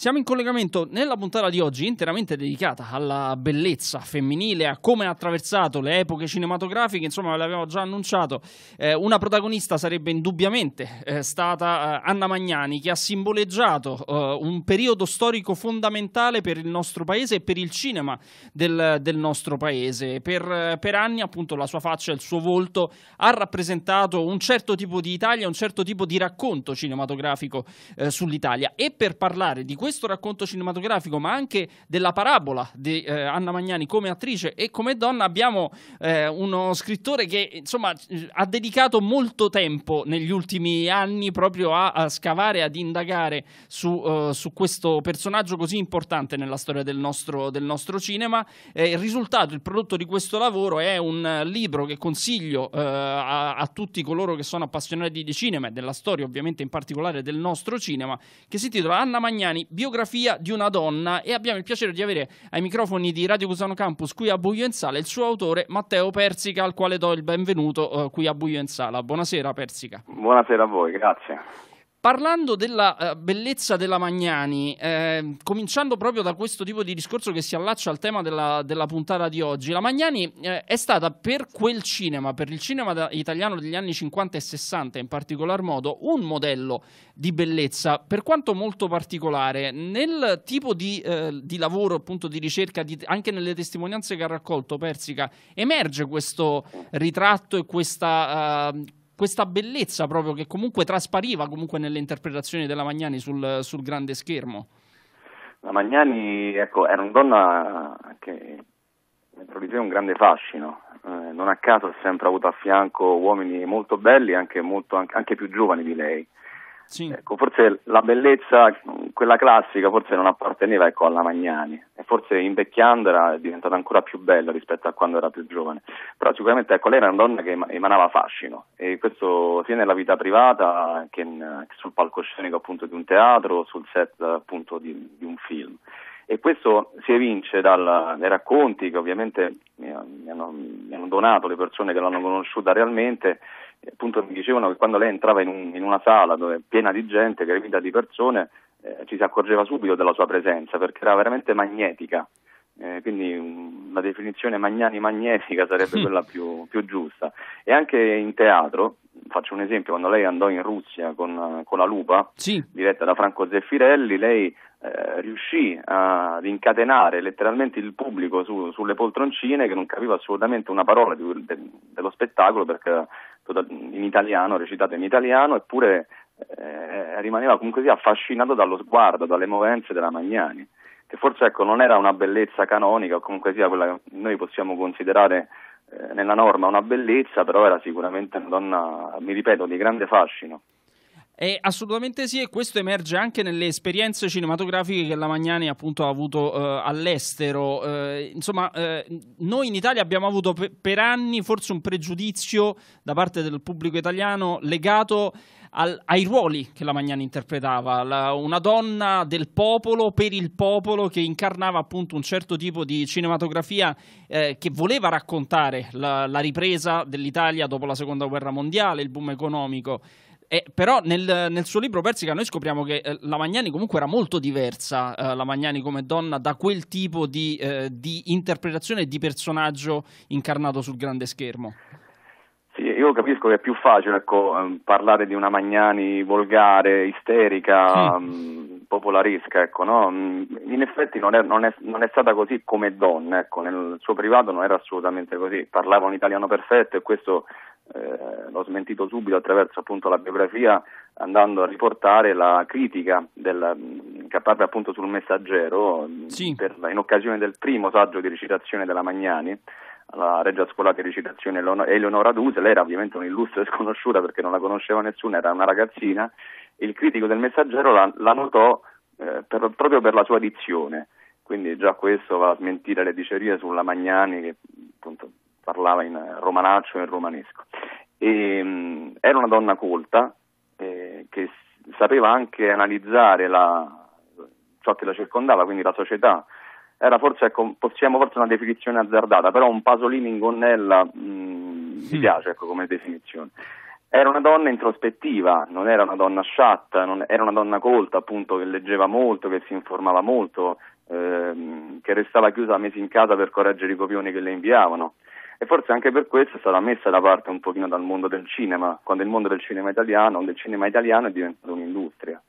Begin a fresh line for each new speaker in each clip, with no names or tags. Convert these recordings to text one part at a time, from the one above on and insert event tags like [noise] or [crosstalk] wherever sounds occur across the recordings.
Siamo in collegamento nella puntata di oggi interamente dedicata alla bellezza femminile, a come ha attraversato le epoche cinematografiche, insomma ve l'avevo già annunciato, eh, una protagonista sarebbe indubbiamente eh, stata eh, Anna Magnani che ha simboleggiato eh, un periodo storico fondamentale per il nostro paese e per il cinema del, del nostro paese. Per, eh, per, anni appunto la sua faccia e il suo volto ha rappresentato un certo tipo di Italia, un certo tipo di racconto cinematografico eh, sull'Italia e per parlare di questo questo racconto cinematografico, ma anche della parabola di eh, Anna Magnani come attrice e come donna, abbiamo eh, uno scrittore che insomma ha dedicato molto tempo negli ultimi anni proprio a, a scavare, ad indagare su, uh, su, questo personaggio così importante nella storia del nostro, del nostro cinema. Eh, il risultato, il prodotto di questo lavoro è un libro che consiglio uh, a, a tutti coloro che sono appassionati di cinema e della storia, ovviamente in particolare del nostro cinema, che si intitola Anna Magnani biografia di una donna e abbiamo il piacere di avere ai microfoni di Radio Cusano Campus qui a Buio in Sala il suo autore Matteo Persica al quale do il benvenuto eh, qui a Buio in Sala. Buonasera Persica.
Buonasera a voi, grazie.
Parlando della eh, bellezza della Magnani, eh, cominciando proprio da questo tipo di discorso che si allaccia al tema della, della puntata di oggi, la Magnani eh, è stata per quel cinema, per il cinema italiano degli anni 50 e 60 in particolar modo, un modello di bellezza, per quanto molto particolare, nel tipo di, eh, di lavoro, appunto di ricerca, di, anche nelle testimonianze che ha raccolto Persica, emerge questo ritratto e questa, ehm, questa bellezza proprio che comunque traspariva comunque nelle interpretazioni della Magnani sul, sul grande schermo.
La Magnani ecco, era una donna che introduceva un grande fascino, eh, non a caso ha sempre avuto a fianco uomini molto belli, anche, molto, anche più giovani di lei. Sì. Ecco, forse la bellezza, quella classica, forse non apparteneva ecco, alla Magnani e forse invecchiando era diventata ancora più bella rispetto a quando era più giovane, però sicuramente ecco, lei era una donna che emanava fascino e questo sia nella vita privata che, in, che sul palcoscenico appunto di un teatro, o sul set appunto di, di un film e questo si evince dal, dai racconti che ovviamente mi hanno, mi hanno, donato le persone che l'hanno conosciuta realmente appunto mi dicevano che quando lei entrava in, un, in una sala dove, piena di gente, gremita di persone, eh, ci si accorgeva subito della sua presenza perché era veramente magnetica. Eh, quindi um, la definizione Magnani-magnetica sarebbe sì. [laughs] quella più, più, giusta. E anche in teatro, faccio un esempio, quando lei andò in Russia con, con la Lupa, sì. diretta da Franco Zeffirelli, lei eh, riuscì ad incatenare letteralmente il pubblico su, sulle poltroncine che non capiva assolutamente una parola di, de, dello spettacolo perché in italiano, recitato in italiano, eppure eh, rimaneva comunque così affascinato dallo sguardo, dalle movenze della Magnani, che forse ecco, non era una bellezza canonica o comunque sia quella che noi possiamo considerare eh, nella norma una bellezza, però era sicuramente una donna, mi ripeto, di grande fascino.
Eh, assolutamente sì, e questo emerge anche nelle esperienze cinematografiche che la Magnani appunto, ha avuto eh, all'estero. Eh, insomma, eh, noi in Italia abbiamo avuto per, per anni forse un pregiudizio da parte del pubblico italiano legato al, ai ruoli che la Magnani interpretava, la, una donna del popolo per il popolo che incarnava appunto un certo tipo di cinematografia eh, che voleva raccontare la, la ripresa dell'Italia dopo la seconda guerra mondiale, il boom economico. Eh, però nel, nel, suo libro Persica noi scopriamo che eh, la Magnani comunque era molto diversa, eh, la Magnani come donna, da quel tipo di, eh, di interpretazione e di personaggio incarnato sul grande schermo.
Sì, io capisco che è più facile ecco, ehm, parlare di una Magnani volgare, isterica, mm popolaresca, ecco, no? Mm, in effetti non è, non, è, non è, stata così come donna, ecco, nel suo privato non era assolutamente così, parlava un italiano perfetto e questo eh, l'ho smentito subito attraverso appunto, la biografia andando a riportare la critica del, mm, che apparve appunto sul messaggero sì. per, in occasione del primo saggio di recitazione della Magnani alla Regia Scuola di Recitazione Eleonora Duse, lei era ovviamente un'illustre [laughs] sconosciuta perché non la conosceva nessuno, era una ragazzina il critico del messaggero la, la notò eh, per, proprio per la sua dizione, quindi già questo va a smentire le dicerie sulla Magnani che appunto parlava in eh, romanaccio e in romanesco. E, mh, mm, era una donna colta eh, che sapeva anche analizzare la, ciò che la circondava, quindi la società. Era forse, ecco, possiamo forse una definizione azzardata, però un Pasolini in gonnella mh, mm, sì. mi piace ecco, come definizione. Era una donna introspettiva, non era una donna sciatta, non, era una donna colta, appunto, che leggeva molto, che si informava molto, ehm, che restava chiusa mesi in casa per correggere i copioni che le inviavano. E forse anche per questo è stata messa da parte un pochino dal mondo del cinema, quando il mondo del cinema italiano, del cinema italiano è diventato un'industria,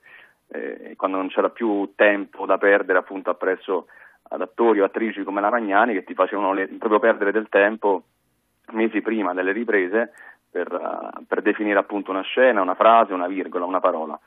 eh, quando non c'era più tempo da perdere appunto appresso ad attori o attrici come la Ragnani che ti facevano le, proprio perdere del tempo mesi prima delle riprese per, eh, per definire appunto una scena, una frase, una virgola, una parola.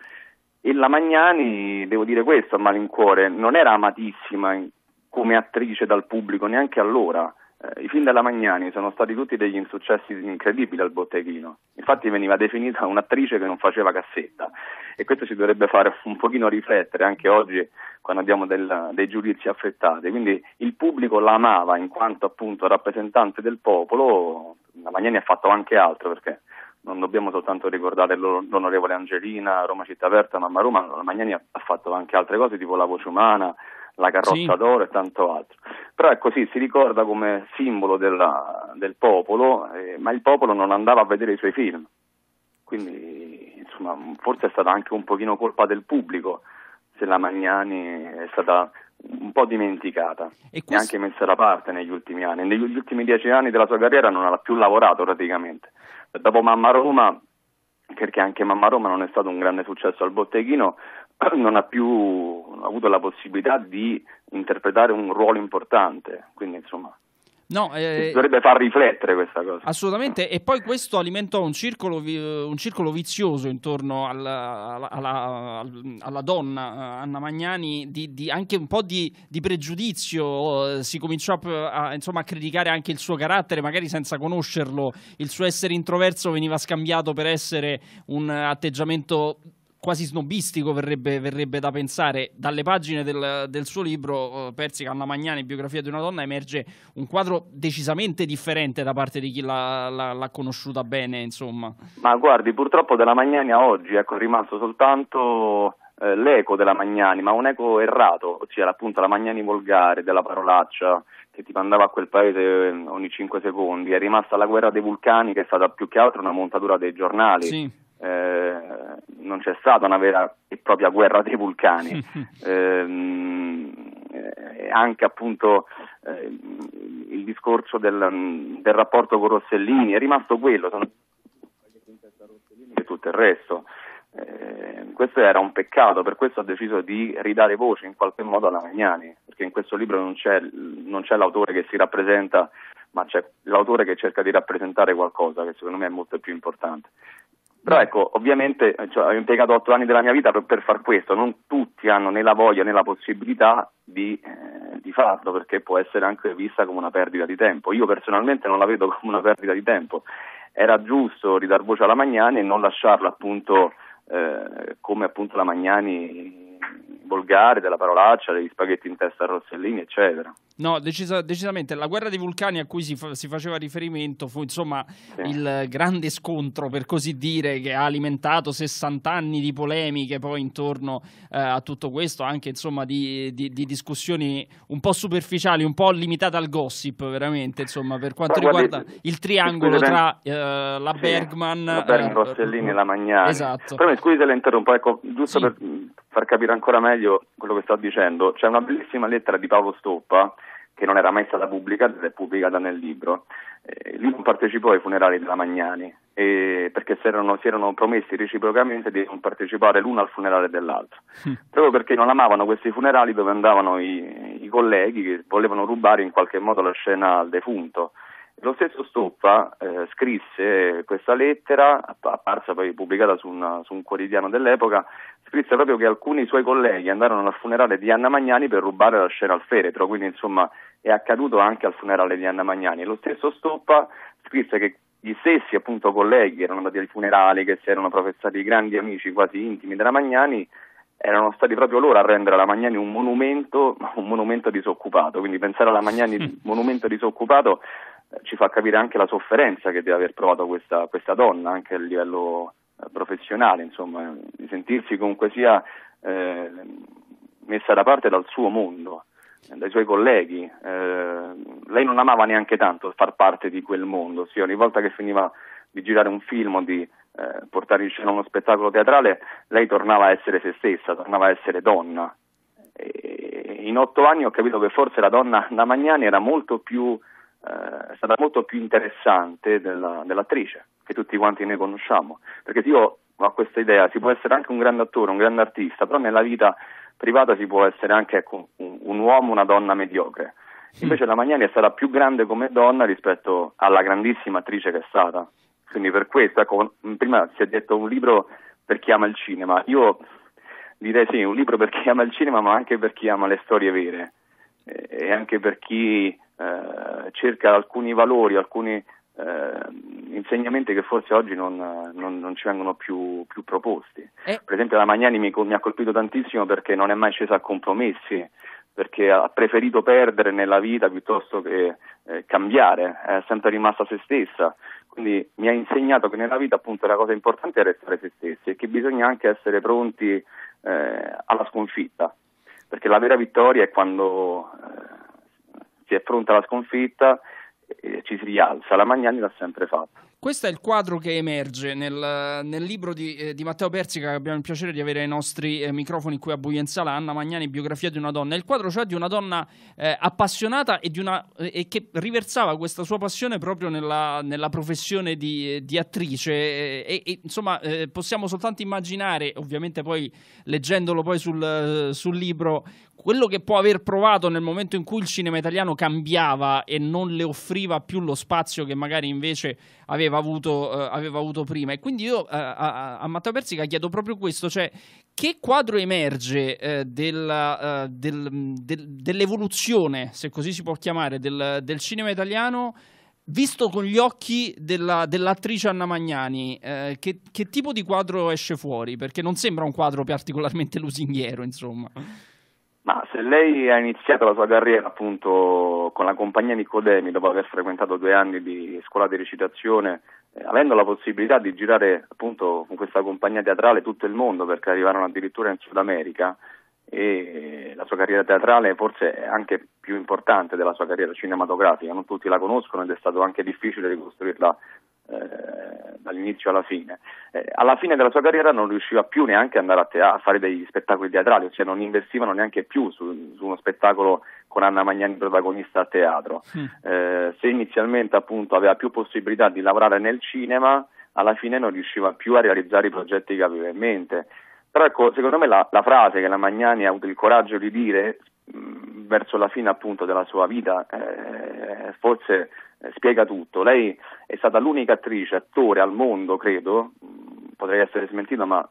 E la Magnani, devo dire questo a malincuore, non era amatissima come attrice dal pubblico neanche allora eh, i film della Magnani sono stati tutti degli insuccessi incredibili al botteghino. Infatti veniva definita un'attrice che non faceva cassetta e questo ci dovrebbe fare un pochino riflettere anche oggi quando abbiamo del, dei giudizi affrettati. Quindi il pubblico la amava in quanto appunto rappresentante del popolo, la Magnani ha fatto anche altro perché non dobbiamo soltanto ricordare l'onorevole Angelina, Roma Città Aperta, Mamma Roma la Magnani ha fatto anche altre cose tipo La Voce Umana, la carrozza sì. d'oro e tanto altro. Però è così, si ricorda come simbolo della, del popolo, eh, ma il popolo non andava a vedere i suoi film. Quindi, insomma, forse è stata anche un pochino colpa del pubblico se la Magnani è stata un po' dimenticata e, questo... e, anche messa da parte negli ultimi anni. Negli ultimi dieci anni della sua carriera non ha più lavorato praticamente. Dopo Mamma Roma, perché anche Mamma Roma non è stato un grande successo al botteghino, [clears throat] non ha più avuto la possibilità di interpretare un ruolo importante, quindi insomma
No, eh, dovrebbe far
riflettere questa cosa.
Assolutamente, e poi questo alimentò un circolo, un circolo vizioso intorno alla, alla, alla, donna Anna Magnani, di, di anche un po' di, di pregiudizio, eh, si cominciò a, insomma, a, criticare anche il suo carattere, magari senza conoscerlo, il suo essere introverso veniva scambiato per essere un atteggiamento quasi snobistico verrebbe, verrebbe, da pensare. Dalle pagine del, del suo libro uh, Persica Anna Magnani, biografia di una donna, emerge un quadro decisamente differente da parte di chi l'ha, l'ha, l'ha conosciuta bene, insomma.
Ma guardi, purtroppo della Magnani a oggi ecco, è rimasto soltanto eh, l'eco della Magnani, ma un eco errato, ossia appunto la Magnani volgare, della parolaccia che ti mandava a quel paese eh, ogni 5 secondi, è rimasta la guerra dei vulcani che è stata più che altro una montatura dei giornali. Sì eh, non c'è stata una vera e propria guerra dei vulcani, [laughs] ehm, eh, anche appunto eh, il discorso del, del, rapporto con Rossellini è rimasto quello, e tutto il resto. Eh, questo era un peccato, per questo ho deciso di ridare voce in qualche modo alla Magnani, perché in questo libro non c'è, non c'è l'autore che si rappresenta, ma c'è l'autore che cerca di rappresentare qualcosa che secondo me è molto più importante. Però ecco, ovviamente eh, cioè, ho impiegato otto anni della mia vita per, per, far questo, non tutti hanno né la voglia né la possibilità di, eh, di, farlo, perché può essere anche vista come una perdita di tempo. Io personalmente non la vedo come una perdita di tempo, era giusto ridar voce alla Magnani e non lasciarla appunto eh, come appunto la Magnani volgare, della parolaccia, degli spaghetti in testa a Rossellini, eccetera.
No, decisa, decisamente. La guerra dei vulcani a cui si, fa, si faceva riferimento fu insomma sì. il grande scontro, per così dire, che ha alimentato 60 anni di polemiche poi intorno eh, a tutto questo, anche insomma di, di, di, discussioni un po' superficiali, un po' limitate al gossip, veramente, insomma, per quanto Ma riguarda guardi, il triangolo tra eh, la sì, Bergman, la Bergman eh, Rossellini e la Magnani. Esatto. Però
mi scusi se la interrompo, ecco, giusto sì. per far capire ancora meglio meglio quello che sto dicendo, c'è una bellissima lettera di Paolo Stoppa che non era mai stata pubblicata ed è pubblicata nel libro. Eh, lui non partecipò ai funerali della Magnani eh, perché si erano, si erano, promessi reciprocamente di non partecipare l'uno al funerale dell'altro, sì. Mm. proprio perché non amavano questi funerali dove andavano i, i colleghi che volevano rubare in qualche modo la scena al defunto. Lo stesso Stoppa eh, scrisse questa lettera, apparsa poi pubblicata su, una, su, un quotidiano dell'epoca, scrisse proprio che alcuni suoi colleghi andarono al funerale di Anna Magnani per rubare la scena al feretro, quindi insomma è accaduto anche al funerale di Anna Magnani. Lo stesso Stoppa scrisse che gli stessi appunto colleghi erano andati al funerale, che si erano professati grandi amici quasi intimi della Magnani, erano stati proprio loro a rendere la Magnani un monumento, un monumento disoccupato, quindi pensare alla Magnani [laughs] monumento disoccupato ci fa capire anche la sofferenza che deve aver provato questa, questa donna, anche a livello eh, professionale, insomma, di sentirsi comunque sia eh, messa da parte dal suo mondo, dai suoi colleghi. Eh, lei non amava neanche tanto far parte di quel mondo, ossia ogni volta che finiva di girare un film o di eh, portare in scena uno spettacolo teatrale, lei tornava a essere se stessa, tornava a essere donna. E in otto anni ho capito che forse la donna [laughs] da Magnani era molto più eh, è stata molto più interessante della, dell'attrice che tutti quanti noi conosciamo, perché io ho questa idea, si può essere anche un grande attore, un grande artista, però nella vita privata si può essere anche ecco, un, un, uomo, una donna mediocre. Invece mm. la Magnani è stata più grande come donna rispetto alla grandissima attrice che è stata. Quindi per questo, ecco, prima si è detto un libro per chi ama il cinema. Io direi sì, un libro per chi ama il cinema, ma anche per chi ama le storie vere eh, e anche per chi eh, cerca alcuni valori, alcuni eh, insegnamenti che forse oggi non, non, non ci vengono più, più proposti. Eh. Per esempio la Magnani mi, mi ha colpito tantissimo perché non è mai scesa a compromessi, perché ha preferito perdere nella vita piuttosto che eh, cambiare, è sempre rimasta se stessa. Quindi mi ha insegnato che nella vita appunto la cosa importante è restare se stessi e che bisogna anche essere pronti eh, alla sconfitta, perché la vera vittoria è quando eh, si affronta la sconfitta, ci si rialza. La Magnani l'ha sempre fatto.
Questo è il quadro che emerge nel, nel libro di, eh, di, Matteo Persica che abbiamo il piacere di avere ai nostri eh, microfoni qui a Buienzala, Anna Magnani, biografia di una donna. Il quadro cioè di una donna eh, appassionata e, di una, eh, e che riversava questa sua passione proprio nella, nella professione di, di attrice e, e insomma eh, possiamo soltanto immaginare, ovviamente poi leggendolo poi sul, sul libro, quello che può aver provato nel momento in cui il cinema italiano cambiava e non le offriva più lo spazio che magari invece aveva avuto, uh, aveva avuto prima. E quindi io uh, a, a Matteo Persica chiedo proprio questo, cioè che quadro emerge eh, della, uh, del, eh, mm, del, dell'evoluzione, se così si può chiamare, del, del cinema italiano? Visto con gli occhi della, dell'attrice Anna Magnani, eh, che, che tipo di quadro esce fuori? Perché non sembra un quadro particolarmente lusinghiero, insomma.
Ma se lei ha iniziato la sua carriera appunto con la compagnia Nicodemi dopo aver frequentato due anni di scuola di recitazione, eh, avendo la possibilità di girare appunto con questa compagnia teatrale tutto il mondo perché arrivarono addirittura in Sud America e eh, la sua carriera teatrale forse è anche più importante della sua carriera cinematografica, non tutti la conoscono ed è stato anche difficile ricostruirla eh, dall'inizio alla fine. Eh, alla fine della sua carriera non riusciva più neanche ad andare a, te- a, fare degli spettacoli teatrali, cioè non investivano neanche più su, su uno spettacolo con Anna Magnani protagonista a teatro. Sì. Eh, se inizialmente appunto aveva più possibilità di lavorare nel cinema, alla fine non riusciva più a realizzare i progetti che aveva in mente. Però ecco, secondo me la, la frase che la Magnani ha avuto il coraggio di dire verso la fine appunto della sua vita eh, forse eh, spiega tutto. Lei è stata l'unica attrice, attore al mondo, credo, potrei essere smentito ma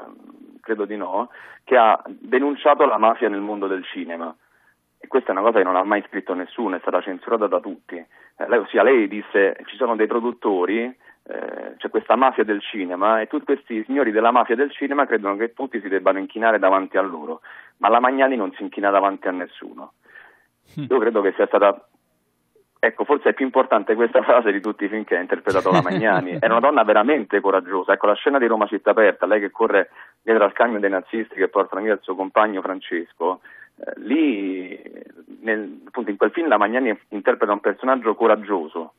credo di no, che ha denunciato la mafia nel mondo del cinema. E questa è una cosa che non ha mai scritto nessuno, è stata censurata da tutti. Eh, lei, ossia, lei disse ci sono dei produttori eh, c'è questa mafia del cinema e tutti questi signori della mafia del cinema credono che tutti si debbano inchinare davanti a loro, ma la Magnani non si inchina davanti a nessuno. Hm. Io credo che sia stata Ecco, forse è più importante questa [laughs] frase di tutti i film che ha interpretato la Magnani. Era una donna veramente coraggiosa. Ecco, la scena di Roma città aperta, lei che corre dietro al camion dei nazisti che portano via il suo compagno Francesco. Eh, lì, nel, appunto, in quel film la Magnani interpreta un personaggio coraggioso,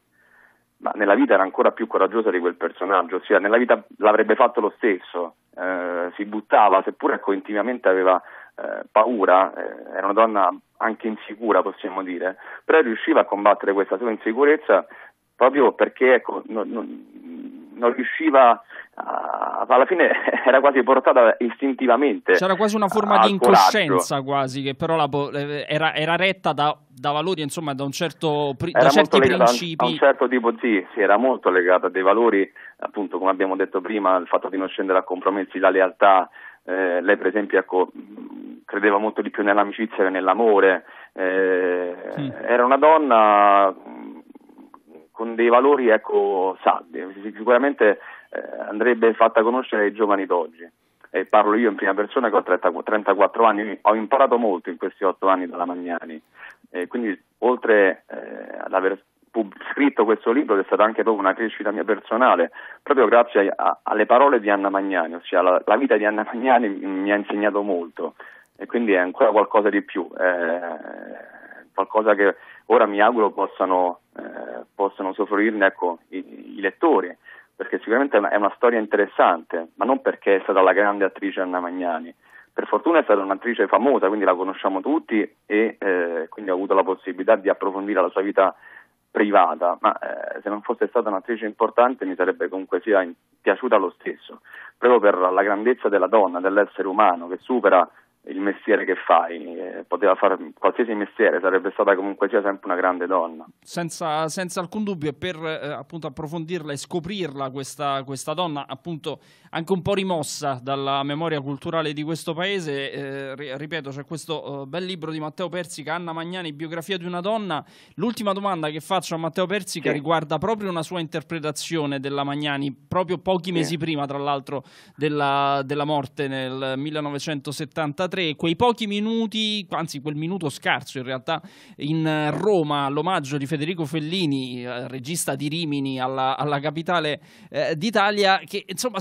ma nella vita era ancora più coraggiosa di quel personaggio, ossia nella vita l'avrebbe fatto lo stesso, eh, si buttava, seppure ecco, intimamente aveva eh, paura, eh, era una donna anche insicura possiamo dire, però riusciva a combattere questa sua insicurezza proprio perché ecco, non, non, non riusciva a, alla fine [laughs] era quasi portata istintivamente c'era quasi una forma di incoscienza
coraggio. quasi che però la, eh, era, era, retta da, da, valori insomma da un certo da certi principi a un
certo tipo sì, sì era molto legata a dei valori appunto come abbiamo detto prima il fatto di non scendere a compromessi la lealtà eh, lei per esempio ecco, credeva molto di più nell'amicizia che nell'amore eh, sì. era una donna con dei valori ecco, saldi, sicuramente eh, andrebbe fatta conoscere ai giovani d'oggi. E parlo io in prima persona che ho 34 anni, ho imparato molto in questi 8 anni dalla Magnani, e quindi oltre eh, ad aver scritto questo libro, che è stata anche proprio una crescita mia personale, proprio grazie a, a, alle parole di Anna Magnani, ossia la, la vita di Anna Magnani mi, mi ha insegnato molto e quindi è ancora qualcosa di più. Eh, qualcosa che ora mi auguro possano, eh, possano soffrirne ecco, i, i, lettori, perché sicuramente è una, storia interessante, ma non perché è stata la grande attrice Anna Magnani. Per fortuna è stata un'attrice famosa, quindi la conosciamo tutti e eh, quindi ha avuto la possibilità di approfondire la sua vita privata, ma eh, se non fosse stata un'attrice importante mi sarebbe comunque sia piaciuta lo stesso, proprio per la grandezza della donna, dell'essere umano che supera il mestiere che fai, eh, poteva fare qualsiasi mestiere, sarebbe stata comunque sia sempre una grande donna.
Senza, senza alcun dubbio, e per eh, appunto approfondirla e scoprirla questa, questa, donna, appunto anche un po' rimossa dalla memoria culturale di questo paese, eh, ripeto, c'è questo eh, bel libro di Matteo Persica, Anna Magnani, Biografia di una donna. L'ultima domanda che faccio a Matteo Persica sì. riguarda proprio una sua interpretazione della Magnani, proprio pochi mesi prima, tra l'altro, della, della morte nel 1973 1993, quei pochi minuti, anzi quel minuto scarso in realtà, in Roma all'omaggio di Federico Fellini, eh, regista di Rimini alla, alla capitale eh, d'Italia, che insomma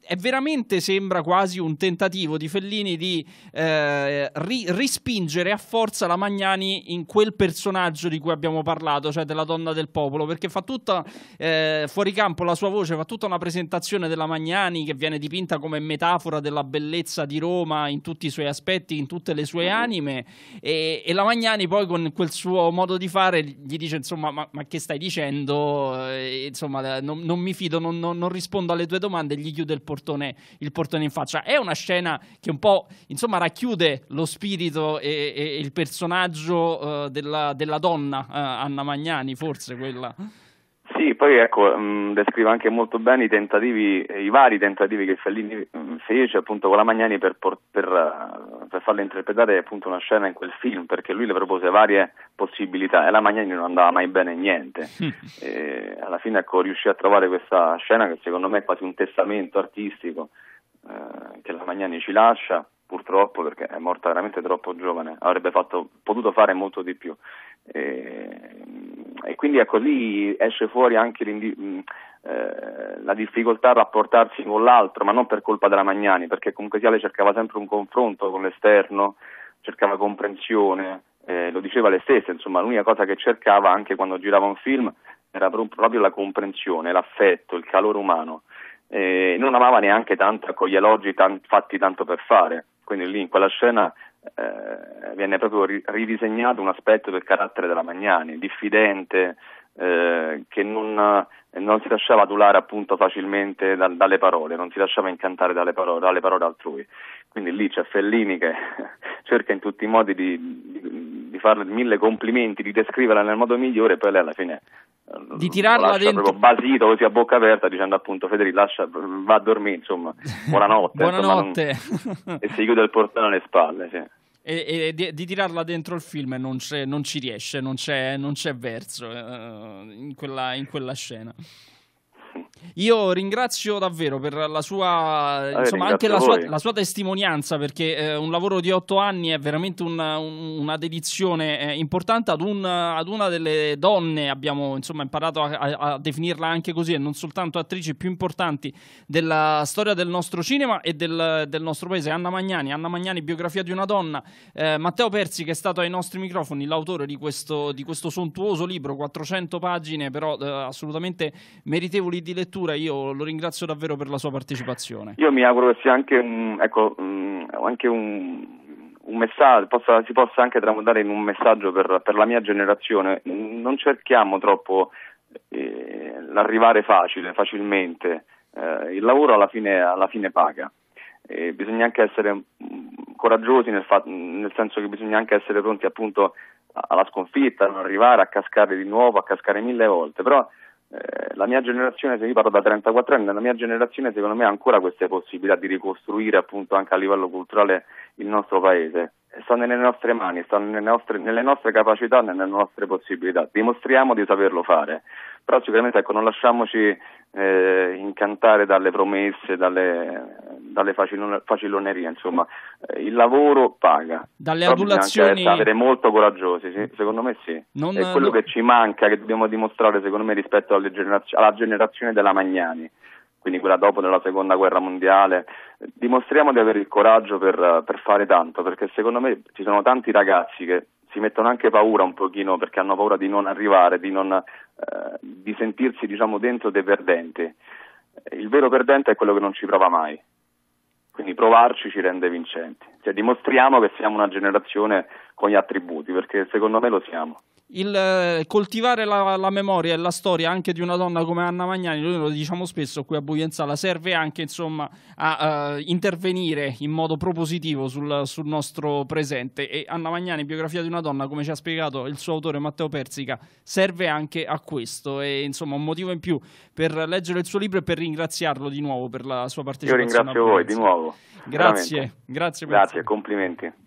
è veramente sembra quasi un tentativo di Fellini di eh, ri, rispingere a forza la Magnani in quel personaggio di cui abbiamo parlato, cioè della donna del popolo, perché fa tutta eh, fuori campo la sua voce, fa tutta una presentazione della Magnani che viene dipinta come metafora della bellezza di Roma in tutti i suoi aspetti in tutte le sue anime e, e la Magnani poi con quel suo modo di fare gli dice insomma ma, ma che stai dicendo e, insomma non, non, mi fido non, non, non, rispondo alle tue domande gli chiude il portone, il portone, in faccia è una scena che un po' insomma racchiude lo spirito e, e il personaggio uh, della, della, donna uh, Anna Magnani forse quella
sì, poi ecco, mh, mm, descrive anche molto bene i tentativi, eh, i vari tentativi che Fellini mm, fece appunto con la Magnani per, per, eh, per farle interpretare appunto una scena in quel film, perché lui le propose varie possibilità e la Magnani non andava mai bene niente. [laughs] E alla fine ecco, riuscì a trovare questa scena che secondo me è quasi un testamento artistico eh, che la Magnani ci lascia purtroppo perché è morta veramente troppo giovane, avrebbe fatto, potuto fare molto di più. E e quindi ecco lì esce fuori anche mm, eh, la difficoltà a rapportarsi con l'altro, ma non per colpa della Magnani, perché comunque Siale cercava sempre un confronto con l'esterno, cercava comprensione, eh, lo diceva le stesse, insomma l'unica cosa che cercava anche quando girava un film era proprio la comprensione, l'affetto, il calore umano. Eh, non amava neanche tanto con gli elogi tan- fatti tanto per fare, quindi lì in quella scena eh, viene proprio ri- ridisegnato un aspetto del carattere della Magnani, diffidente, eh, che non, eh, non, si lasciava adulare appunto facilmente da, dalle parole, non si lasciava incantare dalle parole, dalle parole altrui. Quindi lì c'è Fellini che [laughs] cerca in tutti i modi di, di, di, farle mille complimenti, di descriverla nel modo migliore e poi lei alla fine eh, di tirarla dentro proprio basito così a bocca aperta dicendo appunto Federico lascia, va a dormire insomma buonanotte [laughs] buonanotte insomma, non... [laughs] e si chiude il portone alle spalle sì
e, e di, di, tirarla dentro il film non, non ci riesce, non c'è, non c'è verso uh, in, quella, in quella scena. Io ringrazio davvero per la sua, eh, insomma, anche la sua, la sua, testimonianza, perché eh, un lavoro di otto anni è veramente una, una dedizione eh, importante ad, un, ad, una delle donne, abbiamo insomma, imparato a, a, a, definirla anche così, e non soltanto attrici più importanti della storia del nostro cinema e del, del nostro paese, Anna Magnani, Anna Magnani, biografia di una donna, eh, Matteo Persi che è stato ai nostri microfoni l'autore di questo, di questo sontuoso libro, 400 pagine, però eh, assolutamente meritevoli club di lettura. Io lo ringrazio davvero per la sua partecipazione. Io
mi auguro che sia anche un, ecco, mm, anche un, un messaggio, possa, si possa anche tramutare in un messaggio per, per la mia generazione. Non cerchiamo troppo eh, l'arrivare facile, facilmente. Eh, il lavoro alla fine, alla fine paga. Eh, bisogna anche essere mm, coraggiosi nel, fatto, nel, senso che bisogna anche essere pronti appunto alla sconfitta, a non arrivare a cascare di nuovo, a cascare mille volte, però eh, la mia generazione, se io parlo da 34 anni, la mia generazione secondo me ha ancora queste possibilità di ricostruire appunto anche a livello culturale il nostro paese. Sono nelle nostre mani, sta nelle nostre, nelle nostre capacità, nelle nostre possibilità. Dimostriamo di saperlo fare però sicuramente ecco, non lasciamoci eh, incantare dalle promesse, dalle, dalle facilonerie, insomma, eh, il lavoro paga. Dalle Però Bisogna essere molto coraggiosi, sì, secondo me sì. Non... È quello che ci manca, che dobbiamo dimostrare, secondo me, rispetto generaz- alla generazione della Magnani, quindi quella dopo della seconda guerra mondiale. Dimostriamo di avere il coraggio per, per fare tanto, perché secondo me ci sono tanti ragazzi che si mettono anche paura un pochino perché hanno paura di non arrivare, di, non, eh, di sentirsi diciamo, dentro dei perdenti. Il vero perdente è quello che non ci prova mai, quindi provarci ci rende vincenti, cioè dimostriamo che siamo una generazione con gli attributi perché secondo me lo siamo
il eh, coltivare la, la, memoria e la storia anche di una donna come Anna Magnani, noi lo diciamo spesso qui a Buienzala, serve anche insomma, a uh, intervenire in modo propositivo sul, sul, nostro presente e Anna Magnani, biografia di una donna, come ci ha spiegato il suo autore Matteo Persica, serve anche a questo e insomma un motivo in più per leggere il suo libro e per ringraziarlo di nuovo per la sua partecipazione. Io ringrazio voi di nuovo. Grazie,
grazie, grazie, complimenti.